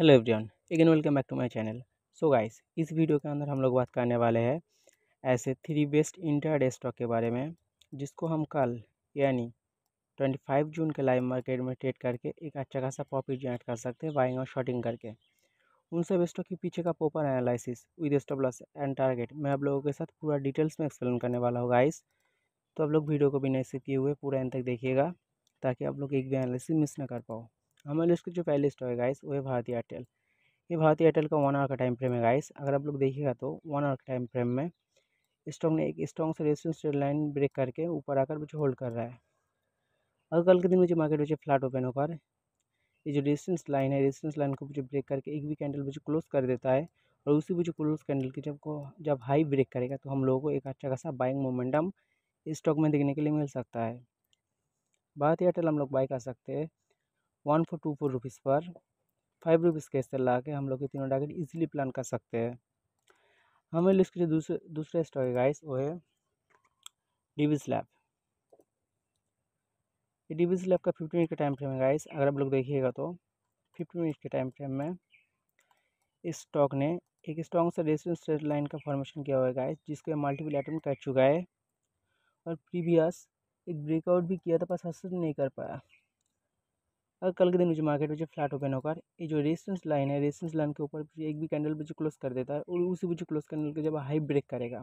hello everyone again welcome back to my channel so guys इस video के अंदर हम लोग बात करने वाले हैं ऐसे थ्री बेस्ट इंटरडे स्टॉक के बारे में जिसको हम कल यानी 25 जून के लाइव मार्केट में ट्रेड करके एक अच्छा खासा प्रॉफिट जनरेट कर सकते हैं बाइंग और शॉर्टिंग करके उन सब स्टॉक के पीछे का proper analysis with stop loss and target मैं आप लोगों के साथ पूरा डिटेल्स में एक्सप्लेन करने वाला हूँ गाइस तो आप लोग वीडियो को बिना नहीं किए हुए पूरा एंड तक देखिएगा ताकि आप लोग एक भी एनालिसिस मिस ना कर पाओ हमारे लिए इसकी जो पहली स्टॉक है गाइस वो है भारतीय एयरटेल ये भारतीय एयरटेल का वन आवर का टाइम फ्रेम है गाइस अगर आप लोग देखिएगा तो वन आवर का टाइम फ्रेम में स्टॉक ने एक स्ट्रॉन्ग से रेसिस्टेंस लाइन ब्रेक करके ऊपर आकर मुझे होल्ड कर रहा है अगर कल के दिन मुझे मार्केट मुझे फ्लैट ओपन होकर ये जो रेजिस्टेंस लाइन है रेजिस्टेंस लाइन को मुझे ब्रेक करके एक भी कैंडल मुझे क्लोज कर देता है और उसी मुझे क्लोज कैंडल की जब को जब हाई ब्रेक करेगा तो हम लोगों को एक अच्छा खासा बाइंग मोमेंटम स्टॉक में देखने के लिए मिल सकता है भारतीय एयरटेल हम लोग बाई कर सकते हैं one four two four rupees पर फाइव रुपीज़ का स्तर ला के हम लोग ये तीनों टारगेट इजीली प्लान कर सकते हैं हमें लिस्ट के दूसरे दूसरा स्टॉक है गाइस वो है डीबी लैब ये डीबी लैब का फिफ्टी मिनट का टाइम फ्रेम है गाइस अगर आप लोग देखिएगा तो फिफ्टी मिनट के टाइम फ्रेम में इस स्टॉक ने एक स्ट्रॉन्ग सा रेसिडेंस ट्रेड लाइन का फॉर्मेशन किया हुआ है गाइस जिसको मल्टीपल आइटम कर चुका है और प्रीवियस एक ब्रेकआउट भी किया था पर सक्सेस नहीं कर पाया अगर कल के दिन मुझे मार्केट में जो फ्लैट ओपन होकर ये जो रेजिस्टेंस लाइन है रेजिस्टेंस लाइन के ऊपर एक भी कैंडल मुझे क्लोज कर देता है और उसी मुझे क्लोज करने के जब हाई ब्रेक करेगा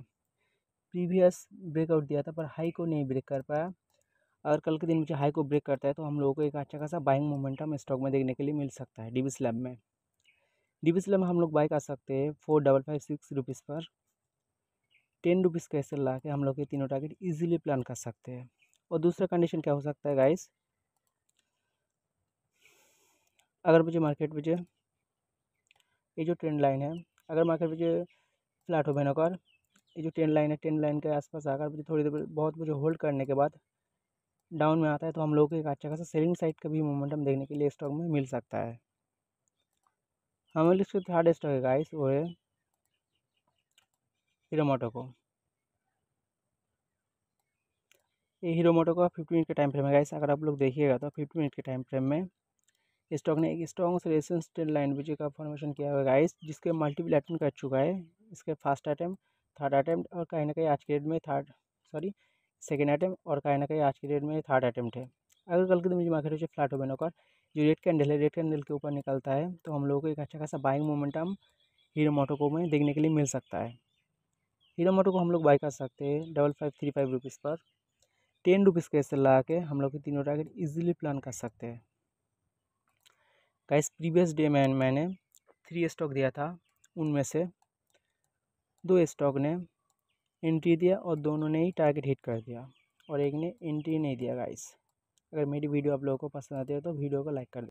प्रीवियस ब्रेकआउट दिया था पर हाई को नहीं ब्रेक कर पाया अगर कल के दिन मुझे हाई को ब्रेक करता है तो हम लोगों को एक अच्छा खासा बाइंग मोमेंटम स्टॉक में देखने के लिए मिल सकता है डी स्लैब में डी स्लैब में हम लोग बाई कर सकते हैं four double five six rupees पर टेन रुपीज़ का ऐसे ला के हम लोग ये तीनों टारगेट इजीली प्लान कर सकते हैं और दूसरा कंडीशन क्या हो सकता है गाइस अगर मुझे मार्केट मुझे ये जो ट्रेंड लाइन है अगर मार्केट मुझे फ्लैट हो बहनों का ये जो ट्रेंड लाइन है ट्रेंड लाइन के आसपास आकर मुझे थोड़ी देर बहुत मुझे होल्ड करने के बाद डाउन में आता है तो हम लोगों को एक अच्छा खासा सेलिंग साइड का भी मोमेंटम देखने के लिए स्टॉक में मिल सकता है हमारे लिए इसका थर्ड स्टॉक है गाइस वो है हीरो मोटो को ये हीरो मोटो का फिफ्टी मिनट के टाइम फ्रेम है गाइस अगर आप लोग देखिएगा तो फिफ्टी मिनट के टाइम फ्रेम में स्टॉक ने एक स्ट्रॉन्ग रेसेंस ट्रेड लाइन बीजे का फॉर्मेशन किया हुआ गाइस जिसके मल्टीपल अटेम्प्ट कर चुका है इसके फर्स्ट अटैम्प्ट थर्ड अटैम्प्ट और कहीं ना कहीं आज के डेट में थर्ड सॉरी सेकेंड अटैम्प्ट और कहीं ना कहीं आज के डेट में थर्ड अटैम्प्ट है अगर कल के दिन मुझे मार्केट में फ्लैट ओपन होकर जो रेड कैंडल है रेड कैंडल के ऊपर निकलता है तो हम लोगों को एक अच्छा खासा बाइंग मोमेंटम हीरो मोटो को में देखने के लिए मिल सकता है हीरो मोटो को हम लोग बाई कर सकते हैं double five three five rupees पर टेन रुपीज़ कैसे लगा के हम लोग तीनों टारगेट ईजिली प्लान कर सकते हैं गाइस प्रीवियस डे में मैंने थ्री स्टॉक दिया था उनमें से दो स्टॉक ने एंट्री दिया और दोनों ने ही टारगेट हिट कर दिया और एक ने एंट्री नहीं दिया गाइस अगर मेरी वीडियो आप लोगों को पसंद आती है तो वीडियो को लाइक कर